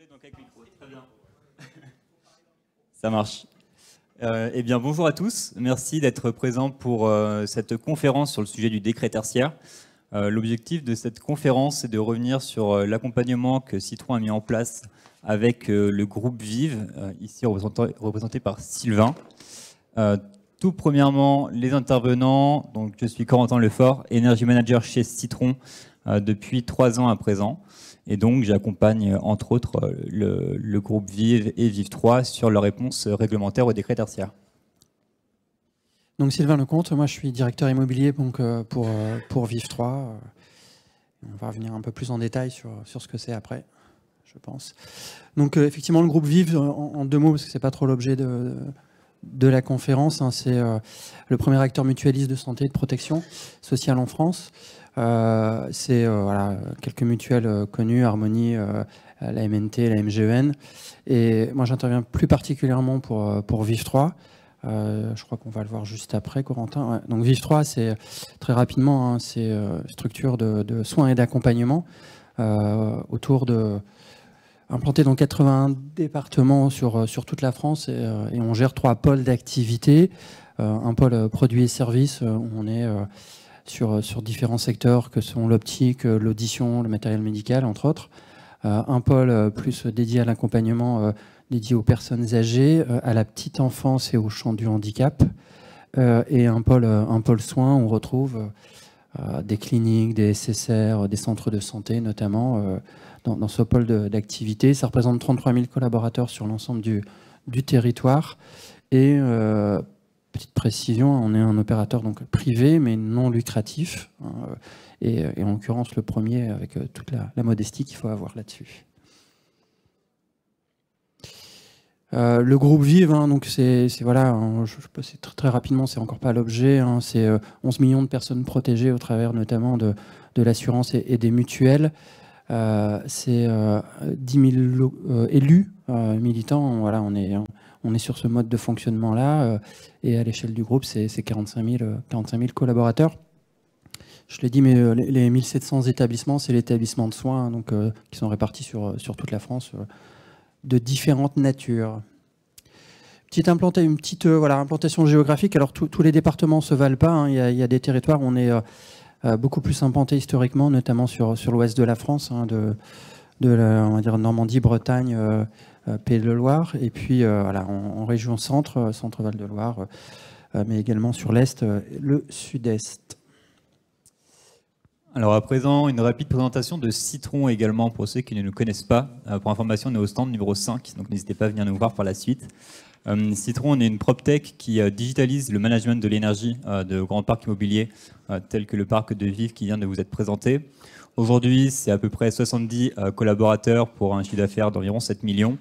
Ça marche. Euh, eh bien, bonjour à tous. Merci d'être présents pour euh, cette conférence sur le sujet du décret tertiaire. Euh, l'objectif de cette conférence est de revenir sur l'accompagnement que Citron a mis en place avec le groupe Vive, ici représenté, représenté, par Sylvain. tout premièrement, les intervenants. Donc, je suis Corentin Lefort, Energy Manager chez Citron, euh, depuis trois ans à présent. Et donc, j'accompagne euh, entre autres euh, le, groupe Vive et Vive 3 sur leur réponse réglementaire au décret tertiaire. Donc, Sylvain Lecomte, moi je suis directeur immobilier donc, pour, pour Vive 3. On va revenir un peu plus en détail sur, sur ce que c'est après, je pense. Donc, effectivement, le groupe Vive, en, deux mots, parce que ce n'est pas trop l'objet de, de la conférence. Hein, c'est le premier acteur mutualiste de santé et de protection sociale en France. Euh, c'est euh, quelques mutuelles euh, connues, Harmonie, la MNT, la MGEN. Et moi, j'interviens plus particulièrement pour, pour Vive 3. je crois qu'on va le voir juste après, Corentin. Donc Vive 3, c'est très rapidement, hein, c'est structure de, soins et d'accompagnement euh, autour de implanté dans 81 départements sur, sur toute la France et, on gère trois pôles d'activité. un pôle produits et services, on est euh, sur, différents secteurs que sont l'optique, euh, l'audition, le matériel médical, entre autres. Euh, un pôle plus dédié à l'accompagnement dédié aux personnes âgées, à la petite enfance et au champ du handicap. et un pôle, un pôle soins, on retrouve des cliniques, des SSR, des centres de santé notamment, dans, ce pôle d'activité. Ça représente 33 000 collaborateurs sur l'ensemble du, territoire. Et petite précision, on est un opérateur donc privé mais non lucratif. Hein, et, en l'occurrence, le premier avec euh, toute la, modestie qu'il faut avoir là-dessus. Euh, le groupe Vive, hein, donc c'est voilà, hein, je, très, rapidement, c'est encore pas l'objet. c'est 11 euh, millions de personnes protégées au travers notamment de, l'assurance et, des mutuelles. c'est 10 000 élus euh, militants, voilà, on est, hein, on est sur ce mode de fonctionnement-là. Euh, et à l'échelle du groupe, c'est 45 000, euh, collaborateurs. Je l'ai dit, mais les 1700 établissements, c'est l'établissement de soins hein, donc, qui sont répartis sur, sur toute la France de différentes natures. Petite une petite implantation géographique. Alors, tous les départements ne se valent pas. Hein. Il, y a, des territoires où on est beaucoup plus implanté historiquement, notamment sur, sur l'ouest de la France, de, de la, Normandie, Bretagne, euh, euh, Pays de Loire, et puis euh, voilà, en, région centre, centre-Val de Loire, mais également sur l'Est, le Sud-Est. Alors à présent, une rapide présentation de Citron également pour ceux qui ne nous connaissent pas. pour information, on est au stand numéro 5, donc n'hésitez pas à venir nous voir par la suite. Citron, on est une PropTech qui digitalise le management de l'énergie de grands parcs immobiliers tels que le parc de Vives qui vient de vous être présenté. Aujourd'hui, c'est à peu près 70 euh, collaborateurs pour un chiffre d'affaires d'environ 7 millions.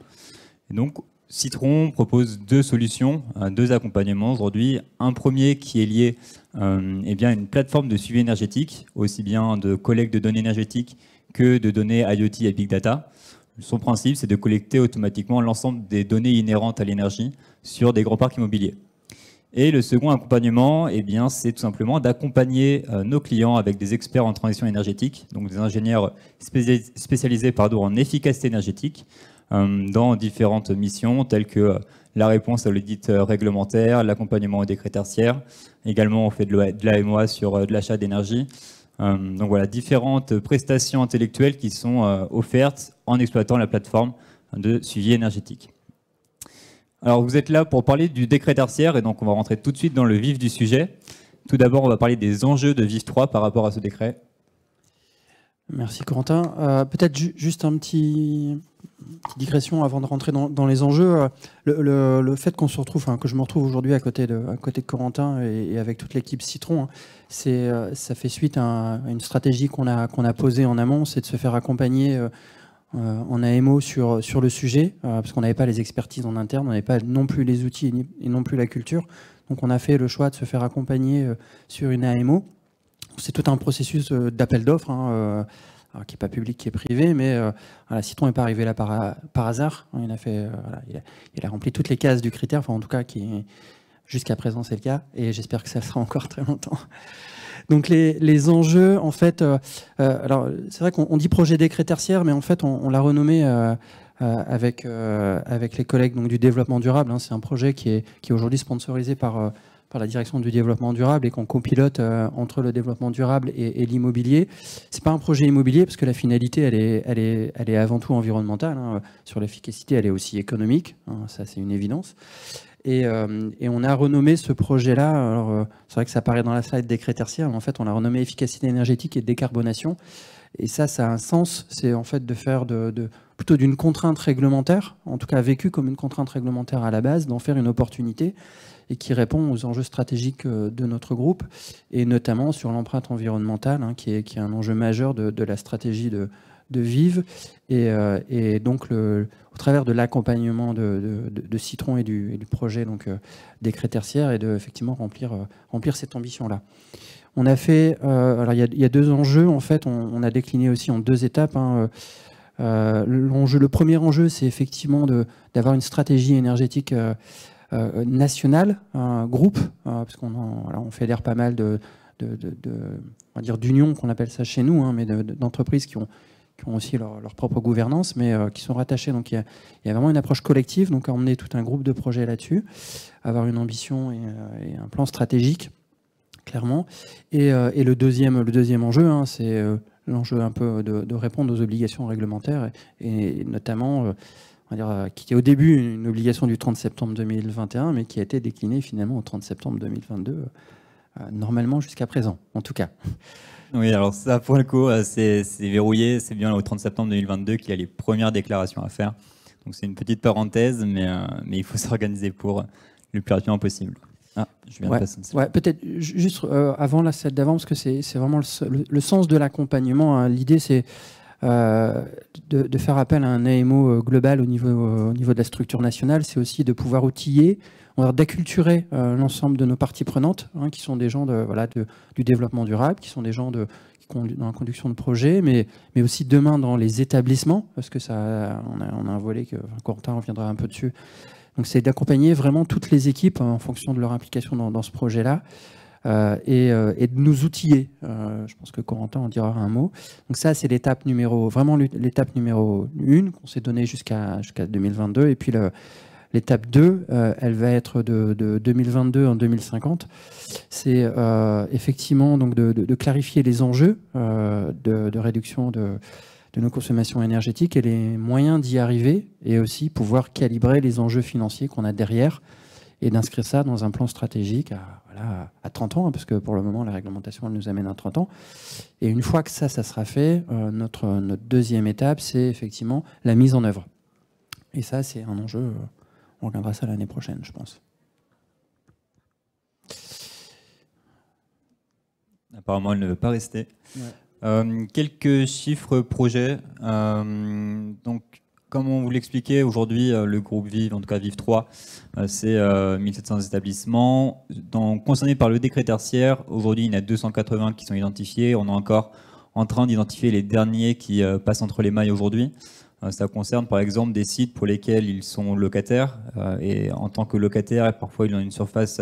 donc, Citron propose deux solutions, euh, deux accompagnements aujourd'hui. Un premier qui est lié euh, eh bien, à une plateforme de suivi énergétique, aussi bien de collecte de données énergétiques que de données IoT et Big Data. Son principe, c'est de collecter automatiquement l'ensemble des données inhérentes à l'énergie sur des grands parcs immobiliers. Et le second accompagnement, eh bien, c'est tout simplement d'accompagner euh, nos clients avec des experts en transition énergétique, donc des ingénieurs spécialisés pardon, en efficacité énergétique, euh, dans différentes missions telles que euh, la réponse à l'audit réglementaire, l'accompagnement au décret tertiaire. Également, on fait de la sur de l'achat d'énergie. Donc voilà, différentes prestations intellectuelles qui sont offertes en exploitant la plateforme de suivi énergétique. Alors vous êtes là pour parler du décret tertiaire et donc on va rentrer tout de suite dans le vif du sujet. Tout d'abord, on va parler des enjeux de VIF 3 par rapport à ce décret. Merci Corentin. Euh, peut-être juste un petit petite digression avant de rentrer dans, les enjeux. Euh, le, fait qu'on se retrouve, que je me retrouve aujourd'hui à côté de côté de Corentin et, avec toute l'équipe Citron, hein, c'est euh, ça fait suite à, une stratégie qu'on a a posée en amont, c'est de se faire accompagner en euh, AMO sur, sur le sujet, euh, parce qu'on n'avait pas les expertises en interne, on n'avait pas non plus les outils et, non plus la culture. Donc on a fait le choix de se faire accompagner euh, sur une AMO. C'est tout un processus d'appel d'offres. Hein, qui n'est pas public, qui est privé, mais Citron n'est pas arrivé là par, hasard. Hein, il a, fait, rempli toutes les cases du critère, enfin en tout cas, jusqu'à présent c'est le cas, et j'espère que ça sera encore très longtemps. Donc les, les enjeux, en fait, euh, euh, alors c'est vrai qu'on dit projet décret tertiaire, mais en fait on, l'a renommé euh, avec, avec les collègues donc, du développement durable. Hein. c'est un projet qui est, qui aujourd'hui sponsorisé par par la direction du développement durable et qu'on copilote entre le développement durable et, l'immobilier. l'immobilier. C'est pas un projet immobilier parce que la finalité, elle est, elle est, elle est avant tout environnementale. Hein. Sur l'efficacité, elle est aussi économique. Hein. Ça, c'est une évidence. Euh, et, on a renommé ce projet-là, alors euh, c'est vrai que ça paraît dans la slide décret tertiaire, mais en fait on l'a renommé efficacité énergétique et décarbonation. Et ça, ça a un sens, c'est en fait de faire de, plutôt d'une contrainte réglementaire, en tout cas vécue comme une contrainte réglementaire à la base, d'en faire une opportunité et qui répond aux enjeux stratégiques euh, de notre groupe, et notamment sur l'empreinte environnementale, hein, qui, est, un enjeu majeur de la stratégie de, de vivre. Euh, et, donc, le, au travers de l'accompagnement de, Citron et du, projet donc euh, décret tertiaire, et de effectivement remplir, euh, remplir cette ambition-là. On a fait, alors il y, a deux enjeux en fait, on, a décliné aussi en deux étapes. Hein, le premier enjeu, c'est effectivement d'avoir une stratégie énergétique. nationale, un groupe, hein, parce qu'on on fédère pas mal de, de, dire d'unions qu'on appelle ça chez nous, hein, mais d'entreprises qui ont qui ont aussi leur, propre gouvernance, mais euh, qui sont rattachés. Donc il y, a, vraiment une approche collective, donc à emmener tout un groupe de projets là-dessus, avoir une ambition et, euh, un plan stratégique, clairement. Euh, et, le, deuxième, le deuxième enjeu, hein, c'est l'enjeu un peu de, répondre aux obligations réglementaires, et, et notamment... On va dire, qui était au début une obligation du 30 septembre 2021, mais qui a été déclinée finalement au 30 septembre 2022, normalement jusqu'à présent, en tout cas. Oui, alors ça, pour le coup, euh, c'est verrouillé. C'est bien au 30 septembre 2022 qu'il y a les premières déclarations à faire. Donc c'est une petite parenthèse, mais, euh, mais il faut s'organiser pour euh, le plus rapidement possible. Ah, je viens de ouais, peut-être juste avant la salle d'avant, parce que c'est vraiment le, sens de l'accompagnement. Hein. L'idée, c'est euh, de, faire appel à un AMO euh, global au niveau, euh, au niveau de la structure nationale, c'est aussi de pouvoir outiller, d'acculturer l'ensemble de nos parties prenantes, hein, qui sont des gens de, voilà, de, du développement durable, qui sont des gens de, dans la conduction de projets mais, mais aussi demain dans les établissements, parce que ça, on a, un volet que enfin, Quentin reviendra un peu dessus. Donc c'est d'accompagner vraiment toutes les équipes hein, en fonction de leur implication dans, dans ce projet-là. Euh, euh, et, de nous outiller. Euh, je pense que Corentin en dira un mot. Donc ça, c'est l'étape numéro, vraiment l'étape numéro une qu'on s'est donnée jusqu'à jusqu'à 2022. Et puis l'étape 2, elle va être de, 2022 en 2050. C'est effectivement donc de, clarifier les enjeux de, réduction de de nos consommations énergétiques et les moyens d'y arriver et aussi pouvoir calibrer les enjeux financiers qu'on a derrière et d'inscrire ça dans un plan stratégique à à 30 ans, hein, parce que pour le moment, la réglementation elle nous amène à 30 ans. Et une fois que ça, ça sera fait, euh, notre, notre deuxième étape, c'est effectivement la mise en œuvre. Et ça, c'est un enjeu, euh, on regardera ça l'année prochaine, je pense. Apparemment, elle ne veut pas rester. Euh, quelques chiffres projets. donc, comme on vous l'expliquait, aujourd'hui, euh, le groupe Vive, en tout cas Vive 3, euh, c'est 1700 euh, établissements. Dans, concernés par le décret tertiaire, aujourd'hui, il y en a 280 qui sont identifiés. On est encore en train d'identifier les derniers qui passent entre les mailles aujourd'hui. Ça concerne par exemple des sites pour lesquels ils sont locataires et en tant que locataires, parfois ils ont une surface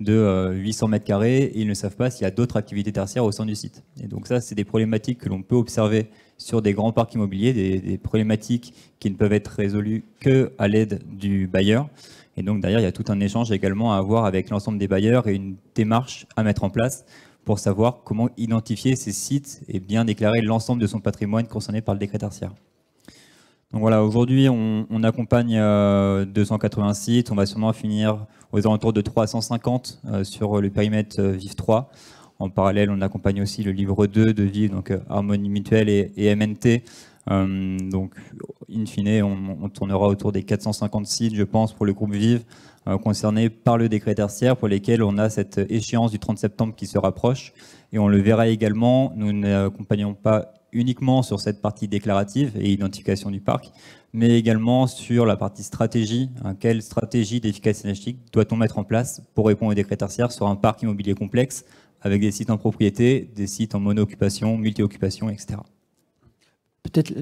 de 800 mètres carrés et ils ne savent pas s'il y a d'autres activités tertiaires au sein du site. Et donc ça, c'est des problématiques que l'on peut observer sur des grands parcs immobiliers, des, problématiques qui ne peuvent être résolues qu'à l'aide du bailleur. Et donc derrière, il y a tout un échange également à avoir avec l'ensemble des bailleurs et une démarche à mettre en place pour savoir comment identifier ces sites et bien déclarer l'ensemble de son patrimoine concerné par le décret tertiaire. Donc voilà, aujourd'hui, on, accompagne 280 euh, sites. On va sûrement finir aux alentours de 350 euh, sur le périmètre euh, 3. En parallèle, on accompagne aussi le livre 2 de VIVE, donc euh, Harmonie Mutuelle et, MNT. Euh, donc, in fine, on, tournera autour des 450 sites, je pense, pour le groupe Vive, euh, concernés par le décret tertiaire, pour lesquels on a cette échéance du 30 septembre qui se rapproche. Et on le verra également, nous n'accompagnons pas uniquement sur cette partie déclarative et identification du parc, mais également sur la partie stratégie. Hein, quelle stratégie d'efficacité énergétique doit-on mettre en place pour répondre au décret tertiaire sur un parc immobilier complexe avec des sites en propriété, des sites en mono-occupation, multi-occupation, etc. Peut-être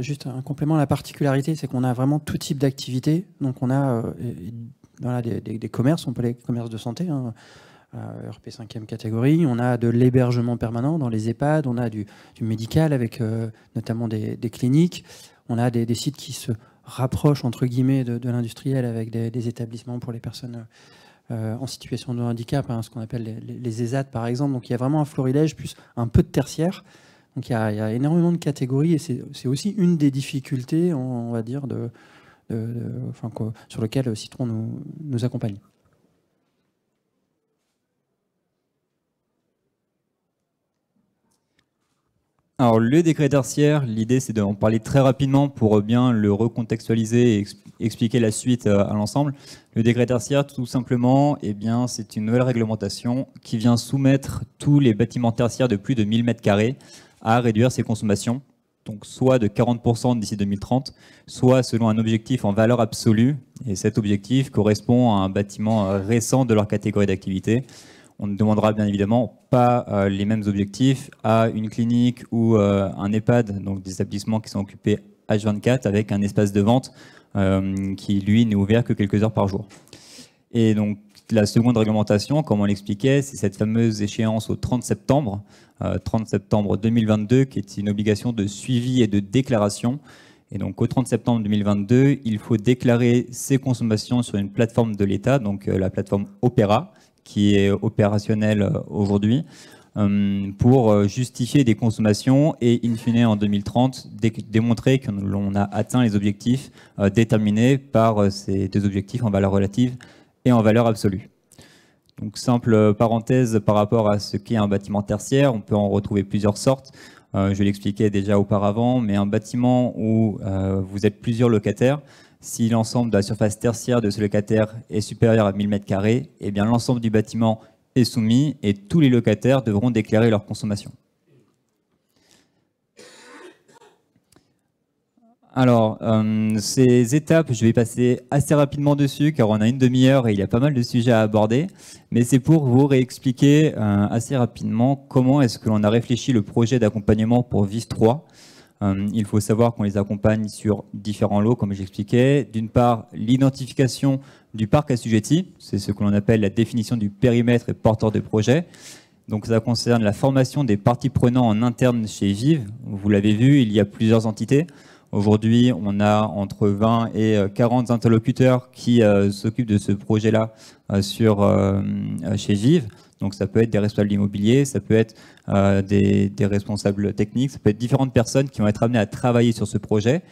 juste un complément, la particularité, c'est qu'on a vraiment tout type d'activité. Donc on a euh, des, commerces, on peut les commerces de santé, hein, euh, RP 5e catégorie, on a de l'hébergement permanent dans les EHPAD, on a du, médical avec euh, notamment des, cliniques, on a des, sites qui se rapprochent entre guillemets de, de l'industriel avec des, établissements pour les personnes euh, en situation de handicap, hein, ce qu'on appelle les, ESAT e par exemple. Donc il y a vraiment un florilège, plus un peu de tertiaire. Donc il y a, énormément de catégories et c'est aussi une des difficultés, on, va dire, de, sur lequel euh, Citron nous accompagne. Alors, le décret tertiaire, l'idée c'est d'en parler très rapidement pour bien le recontextualiser et expliquer la suite euh, à l'ensemble. Le décret tertiaire, tout simplement, eh bien, c'est une nouvelle réglementation qui vient soumettre tous les bâtiments tertiaires de plus de 1000 m2 à réduire ses consommations, donc soit de 40% d'ici 2030, soit selon un objectif en valeur absolue. Et cet objectif correspond à un bâtiment euh, récent de leur catégorie d'activité on ne demandera bien évidemment pas euh, les mêmes objectifs à une clinique ou euh, un EHPAD, donc des établissements qui sont occupés H24 avec un espace de vente euh, qui, lui, n'est ouvert que quelques heures par jour. Et donc, la seconde réglementation, comme on l'expliquait, c'est cette fameuse échéance au 30 septembre, 30 septembre 2022, qui est une obligation de suivi et de déclaration. Et donc, au 30 septembre 2022, il faut déclarer ses consommations sur une plateforme de l'État, donc la plateforme Opéra, qui est opérationnel euh, aujourd'hui euh, pour euh, justifier des consommations et, in fine, en 2030, démontrer que l'on a atteint les objectifs déterminés par ces deux objectifs en valeur relative et en valeur absolue. Donc, simple parenthèse par rapport à ce qu'est un bâtiment tertiaire, on peut en retrouver plusieurs sortes. je l'expliquais déjà auparavant, mais un bâtiment où vous êtes plusieurs locataires, si l'ensemble de la surface tertiaire de ce locataire est supérieur à 1000 m eh bien l'ensemble du bâtiment est soumis et tous les locataires devront déclarer leur consommation. Alors, euh, ces étapes, je vais passer assez rapidement dessus car on a une demi-heure et il y a pas mal de sujets à aborder. Mais c'est pour vous réexpliquer euh, assez rapidement comment est-ce que l'on a réfléchi le projet d'accompagnement pour VIS 3. Euh, il faut savoir qu'on les accompagne sur différents lots, comme j'expliquais. D'une part, l'identification du parc assujetti, c'est ce que l'on appelle la définition du périmètre et porteur de projet. Donc ça concerne la formation des parties prenantes en interne chez Vive. Vous l'avez vu, il y a plusieurs entités. Aujourd'hui, on a entre 20 et 40 euh, interlocuteurs qui euh, s'occupent de ce projet-là sur, chez Vive. Donc ça peut être des responsables immobiliers, ça peut être euh, des, responsables techniques, ça peut être différentes personnes qui vont être amenées à travailler sur ce projet.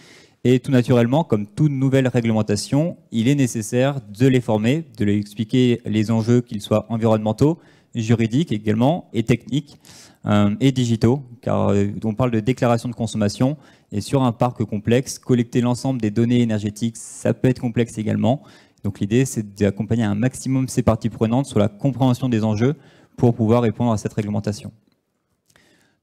Et tout naturellement, comme toute nouvelle réglementation, il est nécessaire de les former, de leur expliquer les enjeux, qu'ils soient environnementaux, juridiques également, et techniques, euh, et digitaux, car euh, on parle de déclaration de consommation, et sur un parc complexe, collecter l'ensemble des données énergétiques, ça peut être complexe également. Donc l'idée, c'est d'accompagner un maximum ces parties prenantes sur la compréhension des enjeux pour pouvoir répondre à cette réglementation.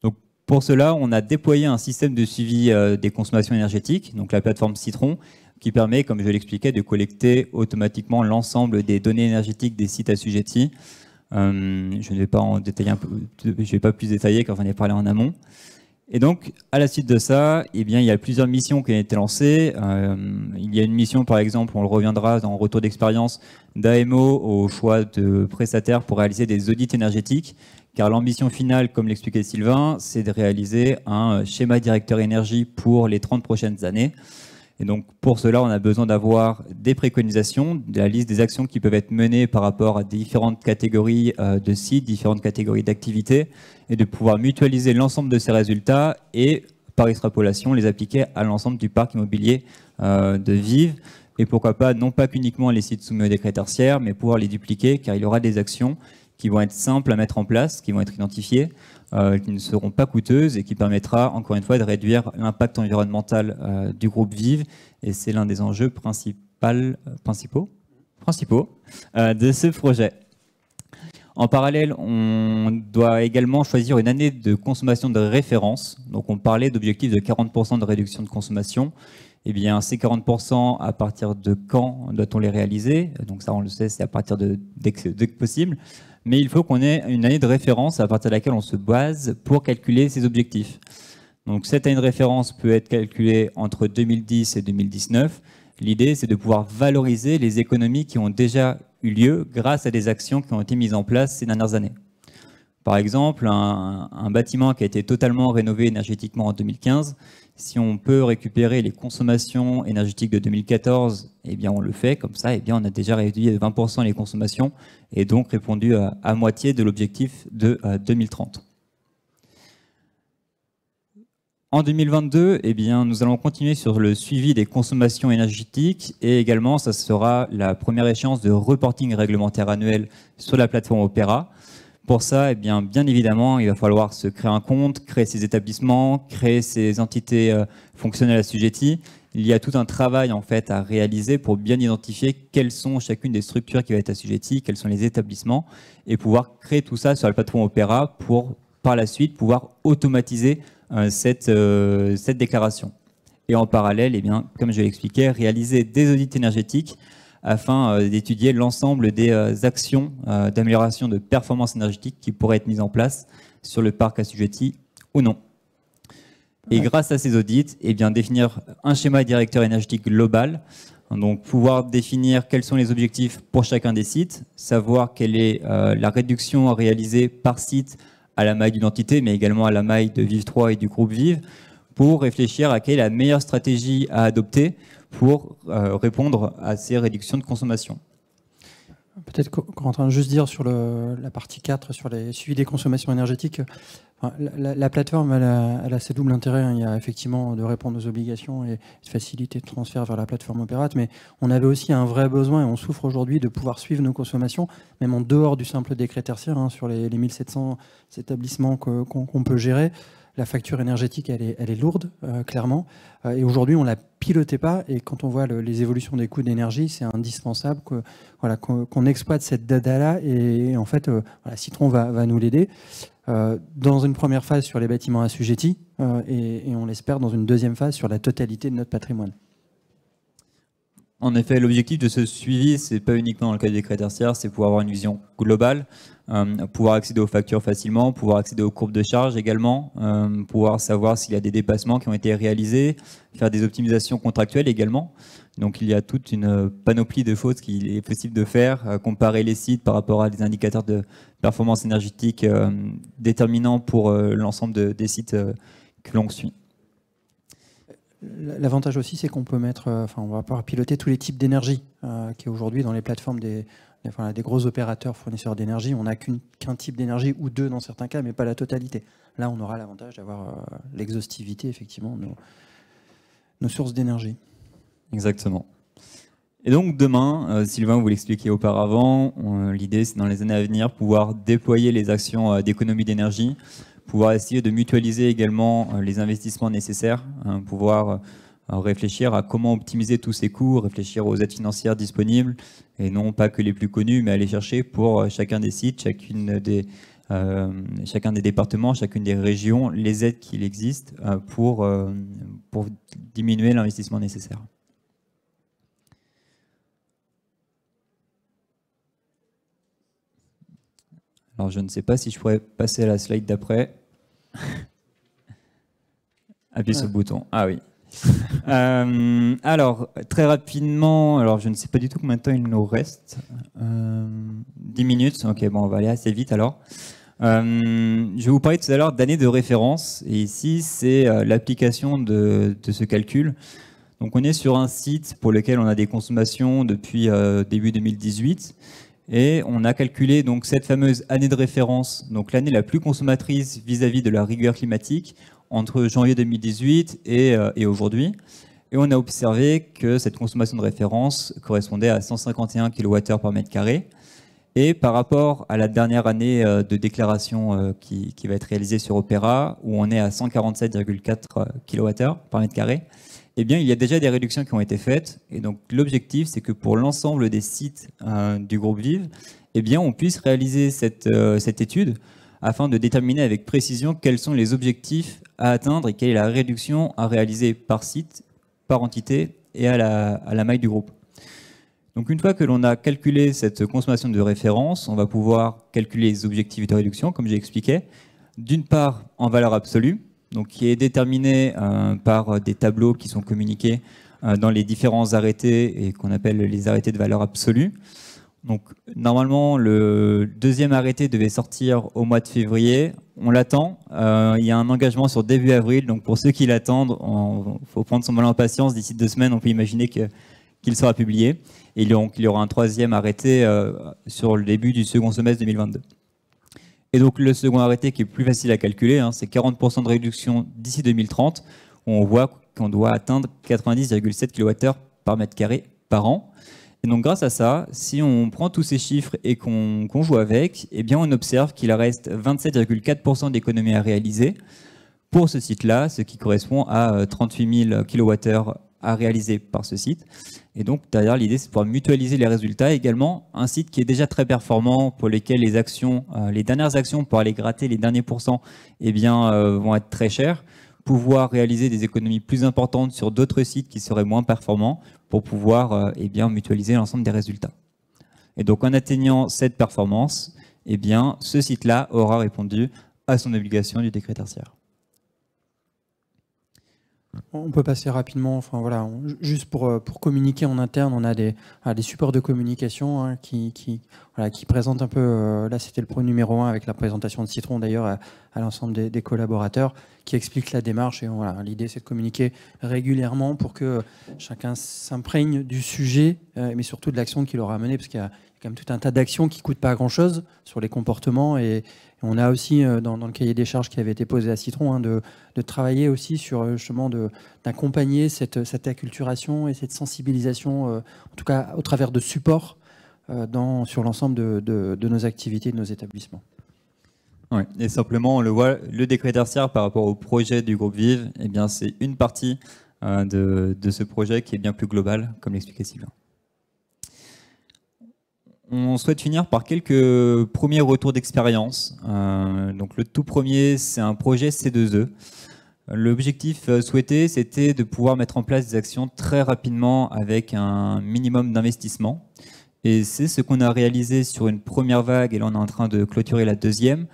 Donc pour cela, on a déployé un système de suivi euh, des consommations énergétiques, donc la plateforme Citron, qui permet, comme je l'expliquais, de collecter automatiquement l'ensemble des données énergétiques des sites assujettis. Euh, je ne vais pas en détailler un je vais pas plus détailler quand on est parlé en amont. Et donc, à la suite de ça, eh bien, il y a plusieurs missions qui ont été lancées. Euh, il y a une mission, par exemple, on le reviendra dans retour d'expérience d'AMO au choix de prestataires pour réaliser des audits énergétiques, car l'ambition finale, comme l'expliquait Sylvain, c'est de réaliser un euh, schéma directeur énergie pour les 30 prochaines années. Et donc pour cela, on a besoin d'avoir des préconisations, de la liste des actions qui peuvent être menées par rapport à différentes catégories euh, de sites, différentes catégories d'activités, et de pouvoir mutualiser l'ensemble de ces résultats et par extrapolation les appliquer à l'ensemble du parc immobilier euh, de Vive. Et pourquoi pas, non pas uniquement les sites soumis au euh, décret tertiaire, mais pouvoir les dupliquer, car il y aura des actions qui vont être simples à mettre en place, qui vont être identifiées, euh, qui ne seront pas coûteuses et qui permettra encore une fois de réduire l'impact environnemental euh, du groupe Vive. Et c'est l'un des enjeux euh, principaux, principaux de ce projet. En parallèle, on doit également choisir une année de consommation de référence. Donc on parlait d'objectifs de 40% de réduction de consommation. Eh bien, ces 40%, à partir de quand doit-on les réaliser Donc ça, on le sait, c'est à partir de dès que possible mais il faut qu'on ait une année de référence à partir de laquelle on se base pour calculer ces objectifs. Donc cette année de référence peut être calculée entre 2010 et 2019. L'idée, c'est de pouvoir valoriser les économies qui ont déjà eu lieu grâce à des actions qui ont été mises en place ces dernières années. Par exemple, un, bâtiment qui a été totalement rénové énergétiquement en 2015, si on peut récupérer les consommations énergétiques de 2014, eh bien on le fait comme ça. Eh bien on a déjà réduit de 20% les consommations et donc répondu à, moitié de l'objectif de 2030. Euh, en 2022, eh bien, nous allons continuer sur le suivi des consommations énergétiques et également, ça sera la première échéance de reporting réglementaire annuel sur la plateforme Opéra. Pour ça, eh bien, bien évidemment, il va falloir se créer un compte, créer ses établissements, créer ses entités euh, fonctionnelles assujetties. Il y a tout un travail en fait à réaliser pour bien identifier quelles sont chacune des structures qui va être assujetties, quels sont les établissements, et pouvoir créer tout ça sur le plateforme Opéra pour par la suite pouvoir automatiser euh, euh, cette, déclaration. Et en parallèle, eh bien, comme je l'expliquais, réaliser des audits énergétiques afin euh, d'étudier l'ensemble des euh, actions euh, d'amélioration de performance énergétique qui pourraient être mises en place sur le parc assujetti ou non. Et grâce à ces audits, eh bien, définir un schéma directeur énergétique global, donc pouvoir définir quels sont les objectifs pour chacun des sites, savoir quelle est la réduction à réaliser par site à la maille d'une entité, mais également à la maille de Vive 3 et du groupe Vive, pour réfléchir à quelle est la meilleure stratégie à adopter pour euh, répondre à ces réductions de consommation. Peut-être qu'on est en train de juste dire sur la partie 4, sur les suivis des consommations énergétiques, la, plateforme elle a, ses doubles intérêts. Hein. Il y a effectivement de répondre aux obligations et de faciliter le transfert vers la plateforme Opérate, mais on avait aussi un vrai besoin, et on souffre aujourd'hui, de pouvoir suivre nos consommations, même en dehors du simple décret tertiaire, hein, sur les, 1700 établissements qu'on peut gérer la facture énergétique, elle est, lourde, euh, clairement. Euh, et aujourd'hui, on ne la pilotait pas. Et quand on voit les évolutions des coûts d'énergie, c'est indispensable qu'on voilà, exploite cette data-là. Et, en fait, euh, Citron va, nous l'aider. dans une première phase sur les bâtiments assujettis, et on l'espère dans une deuxième phase sur la totalité de notre patrimoine. En effet, l'objectif de ce suivi, ce n'est pas uniquement dans le cas des décret tertiaire, c'est pouvoir avoir une vision globale, euh, pouvoir accéder aux factures facilement, pouvoir accéder aux courbes de charge également, euh, pouvoir savoir s'il y a des dépassements qui ont été réalisés, faire des optimisations contractuelles également. Donc il y a toute une panoplie de choses qu'il est possible de faire, euh, comparer les sites par rapport à des indicateurs de performance énergétique déterminants pour l'ensemble des sites que l'on suit. L'avantage aussi, c'est qu'on peut mettre, euh, enfin, on va pouvoir piloter tous les types d'énergie euh, qui est aujourd'hui dans les plateformes des, des gros opérateurs fournisseurs d'énergie. On n'a qu'un type d'énergie ou deux dans certains cas, mais pas la totalité. Là, on aura l'avantage d'avoir euh, l'exhaustivité, effectivement, de nos sources d'énergie. Exactement. Et donc demain, Sylvain vous l'expliquiez auparavant, l'idée c'est dans les années à venir pouvoir déployer les actions d'économie d'énergie pouvoir essayer de mutualiser également euh, les investissements nécessaires, hein, pouvoir euh, réfléchir à comment optimiser tous ces coûts, réfléchir aux aides financières disponibles, et non pas que les plus connues, mais aller chercher pour euh, chacun des sites, chacune des, chacun des départements, chacune des régions, les aides qui existent pour, pour diminuer l'investissement nécessaire. Alors je ne sais pas si je pourrais passer à la slide d'après. Appuyez sur le bouton. Ah oui. Euh, alors, très rapidement, alors je ne sais pas du tout combien de temps il nous reste. Euh, 10 minutes, ok, bon, on va aller assez vite alors. Euh, je vais vous parler tout à l'heure d'années de référence, et ici c'est euh, l'application de, de, ce calcul. Donc on est sur un site pour lequel on a des consommations depuis début 2018, et on a calculé donc cette fameuse année de référence, donc l'année la plus consommatrice vis-à-vis de la rigueur climatique entre janvier 2018 euh, et, aujourd'hui. Et on a observé que cette consommation de référence correspondait à 151 kWh par mètre carré. Et par rapport à la dernière année euh, de déclaration euh, qui, va être réalisée sur Opéra, où on est à 147,4 kWh par mètre carré, eh bien, il y a déjà des réductions qui ont été faites. Et donc, l'objectif, c'est que pour l'ensemble des sites euh, du groupe Viv, eh bien, on puisse réaliser cette, euh, cette, étude afin de déterminer avec précision quels sont les objectifs à atteindre et quelle est la réduction à réaliser par site, par entité et à la, à la maille du groupe. Donc, une fois que l'on a calculé cette consommation de référence, on va pouvoir calculer les objectifs de réduction, comme j'ai expliqué, d'une part en valeur absolue, qui est déterminé euh, par euh, des tableaux qui sont communiqués euh, dans les différents arrêtés et qu'on appelle les arrêtés de valeur absolue. Donc normalement, le deuxième arrêté devait sortir au mois de février. On l'attend. il y a un engagement sur début avril. Donc pour ceux qui l'attendent, il faut prendre son mal en patience. D'ici deux semaines, on peut imaginer qu'il sera publié. Et donc il y aura un troisième arrêté sur le début du second semestre 2022. Et donc le second arrêté qui est plus facile à calculer, hein, c'est 40% de réduction d'ici 2030, on voit qu'on doit atteindre 90,7 kWh par mètre carré par an. Et donc grâce à ça, si on prend tous ces chiffres et qu'on joue avec, eh bien on observe qu'il reste 27,4% d'économies à réaliser pour ce site-là, ce qui correspond à 38 000 kWh à réaliser par ce site. Et donc, derrière, l'idée, c'est de pouvoir mutualiser les résultats. Également, un site qui est déjà très performant, pour lequel les actions, euh, les dernières actions pour aller gratter les derniers pourcents, eh bien, euh, vont être très chères. Pouvoir réaliser des économies plus importantes sur d'autres sites qui seraient moins performants pour pouvoir euh, eh bien, mutualiser l'ensemble des résultats. Et donc, en atteignant cette performance, eh bien, ce site-là aura répondu à son obligation du décret tertiaire. On peut passer rapidement, enfin voilà, juste pour, euh, pour communiquer en interne, on a des, ah, des supports de communication hein, qui, voilà, qui présentent un peu, euh, là c'était le point numéro un avec la présentation de Citron d'ailleurs à, l'ensemble des, collaborateurs, qui explique la démarche et voilà, l'idée c'est de communiquer régulièrement pour que chacun s'imprègne du sujet, euh, mais surtout de l'action qu'il aura menée, parce qu'il y a quand même tout un tas d'actions qui ne coûtent pas grand-chose sur les comportements et, on a aussi, euh, dans, le cahier des charges qui avait été posé à Citron, hein, de, travailler aussi sur euh, justement d'accompagner cette, acculturation et cette sensibilisation, euh, en tout cas au travers de supports sur l'ensemble de, nos activités, de nos établissements. et simplement, on le voit, le décret tertiaire par rapport au projet du groupe Vive, eh bien, c'est une partie de, ce projet qui est bien plus global, comme l'expliquait Sylvain. On souhaite finir par quelques premiers retours d'expérience. Euh, donc le tout premier, c'est un projet C2E. L'objectif euh, souhaité, c'était de pouvoir mettre en place des actions très rapidement avec un minimum d'investissement. Et c'est ce qu'on a réalisé sur une première vague, et là on est en train de clôturer la deuxième,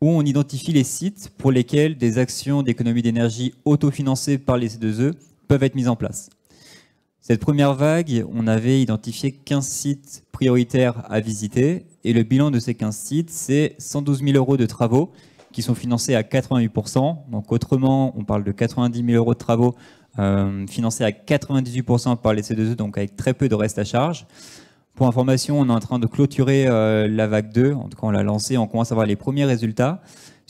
où on identifie les sites pour lesquels des actions d'économie d'énergie autofinancées par les C2E peuvent être mises en place. Cette première vague, on avait identifié 15 sites prioritaires à visiter et le bilan de ces 15 sites, c'est 112 000 euros de travaux qui sont financés à 88%. Donc autrement, on parle de 90 000 euros de travaux euh, financés à 98% par les C2E, donc avec très peu de reste à charge. Pour information, on est en train de clôturer euh, la vague 2, en tout cas on l'a lancée, on commence à voir les premiers résultats.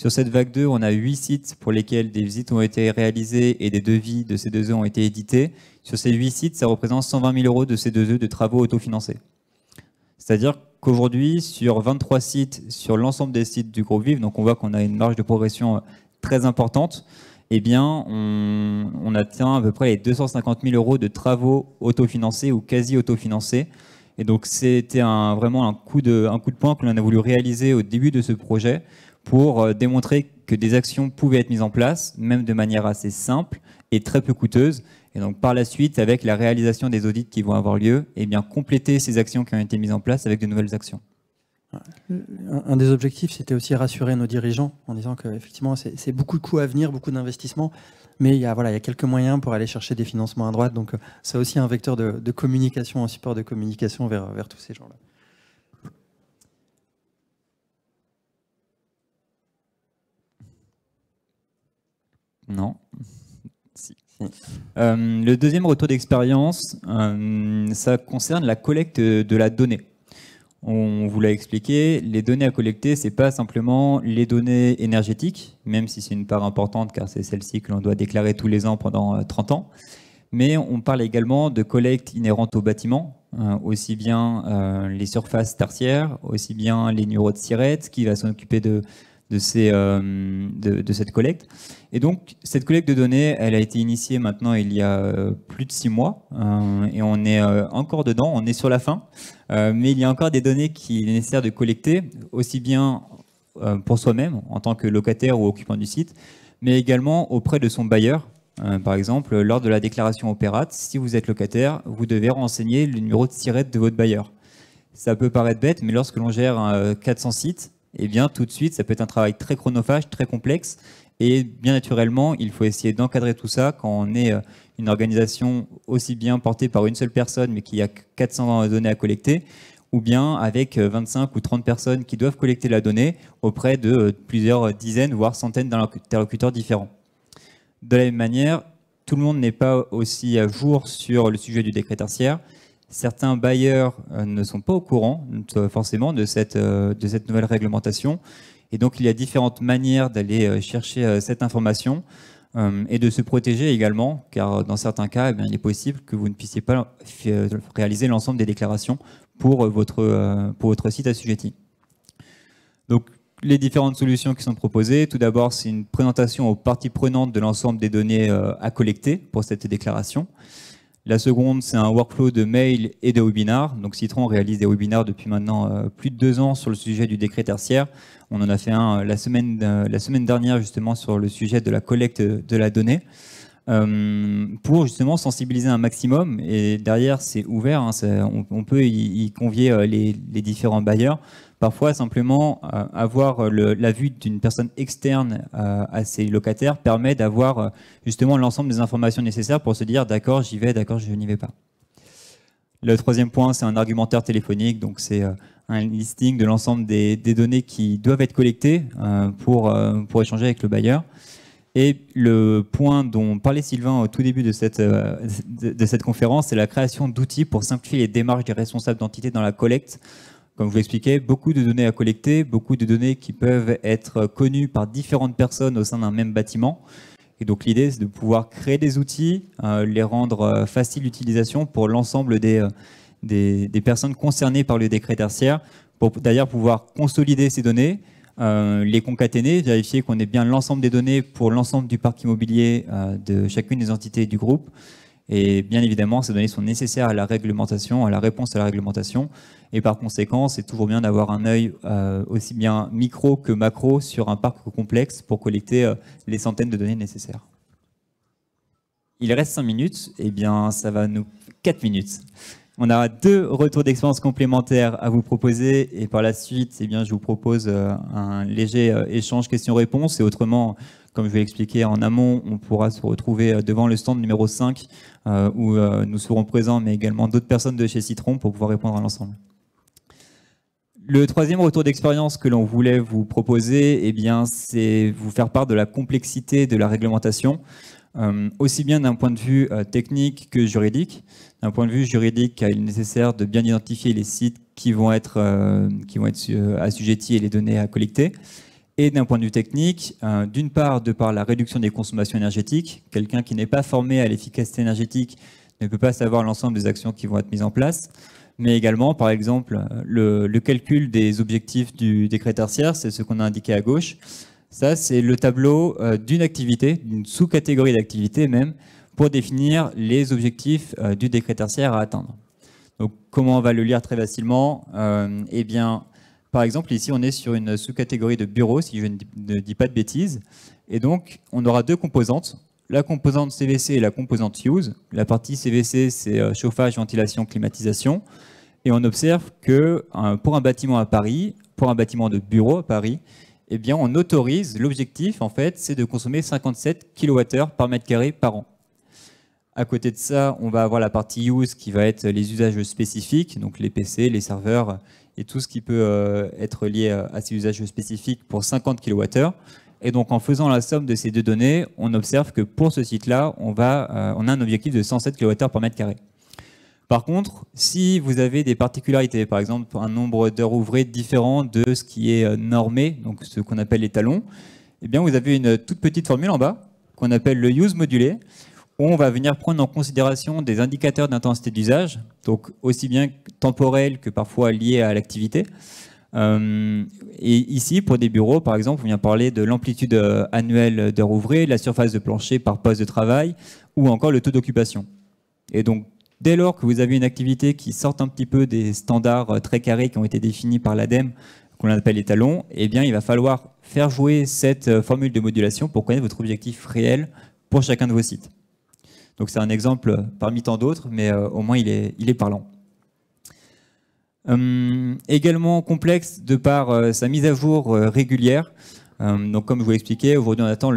Sur cette vague 2, on a 8 sites pour lesquels des visites ont été réalisées et des devis de ces 2 e ont été édités. Sur ces 8 sites, ça représente 120 000 euros de ces deux e de travaux autofinancés. C'est-à-dire qu'aujourd'hui, sur 23 sites, sur l'ensemble des sites du groupe Vive, donc on voit qu'on a une marge de progression euh, très importante, eh bien, on, atteint à peu près les 250 000 euros de travaux autofinancés ou quasi autofinancés. Et donc, c'était vraiment un coup, de, un coup de poing que l'on a voulu réaliser au début de ce projet pour euh, démontrer que des actions pouvaient être mises en place, même de manière assez simple et très peu coûteuse. Et donc par la suite, avec la réalisation des audits qui vont avoir lieu, et eh bien compléter ces actions qui ont été mises en place avec de nouvelles actions. Un des objectifs, c'était aussi rassurer nos dirigeants en disant qu'effectivement, c'est beaucoup de coûts à venir, beaucoup d'investissements, mais il y, a, voilà, il y a quelques moyens pour aller chercher des financements à droite. Donc, c'est euh, aussi un vecteur de, de, communication, un support de communication vers, vers tous ces gens-là. Non. Euh, le deuxième retour d'expérience, euh, ça concerne la collecte de la donnée. On vous l'a expliqué, les données à collecter, c'est pas simplement les données énergétiques, même si c'est une part importante car c'est celle-ci que l'on doit déclarer tous les ans pendant 30 euh, ans. Mais on parle également de collecte inhérente au bâtiment, aussi bien les surfaces tertiaires, aussi bien les numéros de sirette, qui va s'occuper de euh, de, cette collecte. Et donc, cette collecte de données, elle a été initiée maintenant il y a euh, plus de six mois, euh, et on est encore dedans, on est sur la fin, mais il y a encore des données qu'il est nécessaire de collecter, aussi bien pour soi-même, en tant que locataire ou occupant du site, mais également auprès de son bailleur. par exemple, lors de la déclaration opérate, si vous êtes locataire, vous devez renseigner le numéro de siret de votre bailleur. Ça peut paraître bête, mais lorsque l'on gère 400 sites, eh bien, tout de suite, ça peut être un travail très chronophage, très complexe. Et bien naturellement, il faut essayer d'encadrer tout ça quand on est euh, une organisation aussi bien portée par une seule personne, mais qui a 400 données à collecter, ou bien avec 25 euh, ou 30 personnes qui doivent collecter la donnée auprès de euh, plusieurs dizaines, voire centaines d'interlocuteurs différents. De la même manière, tout le monde n'est pas aussi à jour sur le sujet du décret tertiaire. Certains bailleurs euh, ne sont pas au courant euh, forcément de cette, euh, de cette nouvelle réglementation. Et donc, il y a différentes manières d'aller chercher cette information et de se protéger également, car dans certains cas, eh il est possible que vous ne puissiez pas réaliser l'ensemble des déclarations pour votre, pour votre site assujetti. Donc, les différentes solutions qui sont proposées. Tout d'abord, c'est une présentation aux parties prenantes de l'ensemble des données à collecter pour cette déclaration. La seconde, c'est un workflow de mail et de webinars. Donc Citron réalise des webinars depuis maintenant euh, plus de deux ans sur le sujet du décret tertiaire. On en a fait un euh, la semaine, euh, la semaine dernière justement sur le sujet de la collecte de la donnée. pour justement sensibiliser un maximum. Et derrière, c'est ouvert, hein, on, peut y, convier les, différents bailleurs Parfois, simplement, euh, avoir euh, la vue d'une personne externe euh, à ses locataires permet d'avoir justement l'ensemble des informations nécessaires pour se dire d'accord, j'y vais, d'accord, je n'y vais pas. Le troisième point, c'est un argumentaire téléphonique, donc c'est un listing de l'ensemble des, données qui doivent être collectées pour, pour échanger avec le bailleur. Et le point dont parlait Sylvain au tout début de cette, de cette conférence, c'est la création d'outils pour simplifier les démarches des responsables d'entité dans la collecte comme vous l'expliquez, beaucoup de données à collecter, beaucoup de données qui peuvent être connues par différentes personnes au sein d'un même bâtiment. Et donc l'idée, c'est de pouvoir créer des outils, euh, les rendre euh, faciles d'utilisation pour l'ensemble des, euh, des, des, personnes concernées par le décret tertiaire, pour d'ailleurs pouvoir consolider ces données, les concaténer, vérifier qu'on ait bien l'ensemble des données pour l'ensemble du parc immobilier de chacune des entités du groupe, et bien évidemment, ces données sont nécessaires à la réglementation, à la réponse à la réglementation. Et par conséquent, c'est toujours bien d'avoir un œil euh, aussi bien micro que macro sur un parc complexe pour collecter euh, les centaines de données nécessaires. Il reste 5 minutes, et eh bien ça va nous... 4 minutes. On aura deux retours d'expérience complémentaires à vous proposer et par la suite, et eh bien, je vous propose euh, un léger échange questions-réponses et autrement, comme je vais expliqué en amont, on pourra se retrouver euh, devant le stand numéro 5 euh, où euh, nous serons présents, mais également d'autres personnes de chez Citron pour pouvoir répondre à l'ensemble. Le troisième retour d'expérience que l'on voulait vous proposer, eh c'est vous faire part de la complexité de la réglementation. aussi bien d'un point de vue technique que juridique. D'un point de vue juridique, il est nécessaire de bien identifier les sites qui vont être, qui vont être assujettis et les données à collecter et d'un point de vue technique, euh, d'une part de par la réduction des consommations énergétiques, quelqu'un qui n'est pas formé à l'efficacité énergétique ne peut pas savoir l'ensemble des actions qui vont être mises en place, mais également par exemple le, calcul des objectifs du décret tertiaire, c'est ce qu'on a indiqué à gauche, ça c'est le tableau euh, d'une activité, d'une sous-catégorie d'activité même, pour définir les objectifs euh, du décret tertiaire à atteindre. Donc comment on va le lire très facilement Eh bien, par exemple, ici, on est sur une sous-catégorie de bureaux, si je ne dis pas de bêtises. Et donc, on aura deux composantes, la composante CVC et la composante Use. La partie CVC, c'est euh, chauffage, ventilation, climatisation. Et on observe que pour un bâtiment à Paris, pour un bâtiment de bureau à Paris, eh bien, on autorise, l'objectif, en fait, c'est de consommer 57 kWh par mètre carré par an. À côté de ça, on va avoir la partie use qui va être les usages spécifiques, donc les PC, les serveurs, et tout ce qui peut euh, être lié euh, à ces usages spécifiques pour 50 kWh. Et donc, en faisant la somme de ces deux données, on observe que pour ce site-là, on, euh, on a un objectif de 107 kWh par mètre carré. Par contre, si vous avez des particularités, par exemple un nombre d'heures ouvrées différent de ce qui est normé, donc ce qu'on appelle les talons, eh bien vous avez une toute petite formule en bas qu'on appelle le use modulé, on va venir prendre en considération des indicateurs d'intensité d'usage, donc aussi bien temporels que parfois liés à l'activité. Euh, et ici, pour des bureaux, par exemple, on vient parler de l'amplitude euh, annuelle d'heures ouvrées, la surface de plancher par poste de travail, ou encore le taux d'occupation. Et donc, dès lors que vous avez une activité qui sort un petit peu des standards euh, très carrés qui ont été définis par l'ADEME, qu'on appelle les talons, eh bien, il va falloir faire jouer cette formule de modulation pour connaître votre objectif réel pour chacun de vos sites. Donc c'est un exemple parmi tant d'autres, mais euh, au moins il est, il est parlant. Euh, également complexe de par euh, sa mise à jour régulière. donc comme je vous l'expliquais, aujourd'hui on attend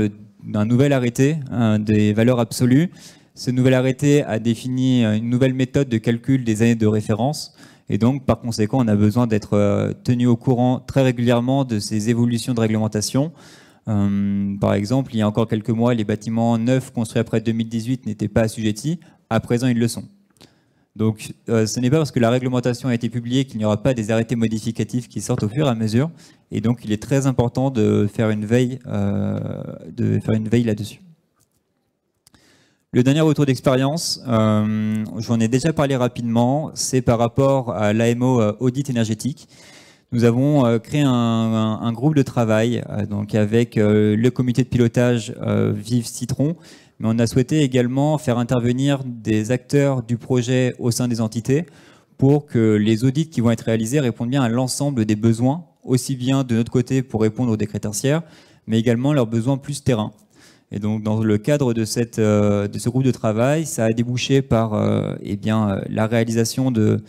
un nouvel arrêté des valeurs absolues. Ce nouvel arrêté a défini une nouvelle méthode de calcul des années de référence. Et donc, par conséquent, on a besoin d'être tenu au courant très régulièrement de ces évolutions de réglementation euh, par exemple, il y a encore quelques mois, les bâtiments neufs construits après 2018 n'étaient pas assujettis. À présent, ils le sont. Donc, euh, ce n'est pas parce que la réglementation a été publiée qu'il n'y aura pas des arrêtés modificatifs qui sortent au fur et à mesure. Et donc, il est très important de faire une veille, euh, de faire une veille là-dessus. Le dernier retour d'expérience, j'en ai déjà parlé rapidement, c'est par rapport à l'AMO audit énergétique. Nous avons euh, créé un, groupe de travail euh, donc avec euh, le comité de pilotage Vive Citron, mais on a souhaité également faire intervenir des acteurs du projet au sein des entités pour que les audits qui vont être réalisés répondent bien à l'ensemble des besoins, aussi bien de notre côté pour répondre aux décrets tertiaires, mais également leurs besoins plus terrain. Et donc, dans le cadre de, cette, de ce groupe de travail, ça a débouché par eh bien, la réalisation de,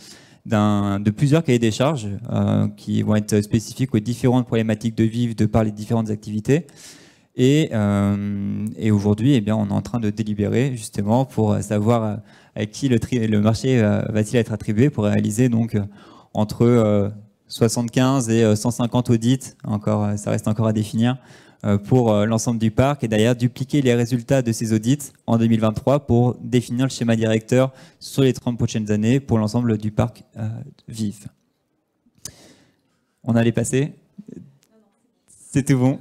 de plusieurs cahiers des charges euh, qui vont être spécifiques aux différentes problématiques de vivre de par les différentes activités. Et, euh, aujourd'hui, eh bien, on est en train de délibérer justement pour savoir euh, à qui le, le marché va-t-il être attribué pour réaliser donc entre 75 et 150 audits. Encore, ça reste encore à définir euh, pour euh, l'ensemble du parc et d'ailleurs dupliquer les résultats de ces audits en 2023 pour définir le schéma directeur sur les 30 prochaines années pour l'ensemble du parc euh, vif. On a passer? C'est tout bon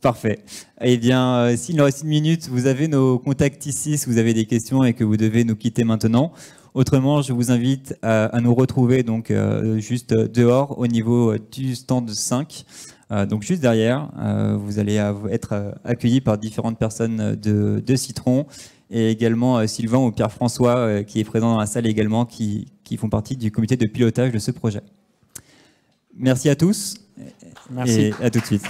Parfait. Eh bien, s'il nous reste une minute, vous avez nos contacts ici si vous avez des questions et que vous devez nous quitter maintenant. Autrement, je vous invite à, nous retrouver donc juste dehors au niveau du stand 5. Euh, donc juste derrière, euh, vous allez être euh, accueillis par différentes personnes de, Citron et également Sylvain ou Pierre-François qui est présent dans la salle également, qui, font partie du comité de pilotage de ce projet. Merci à tous Merci. et à tout de suite.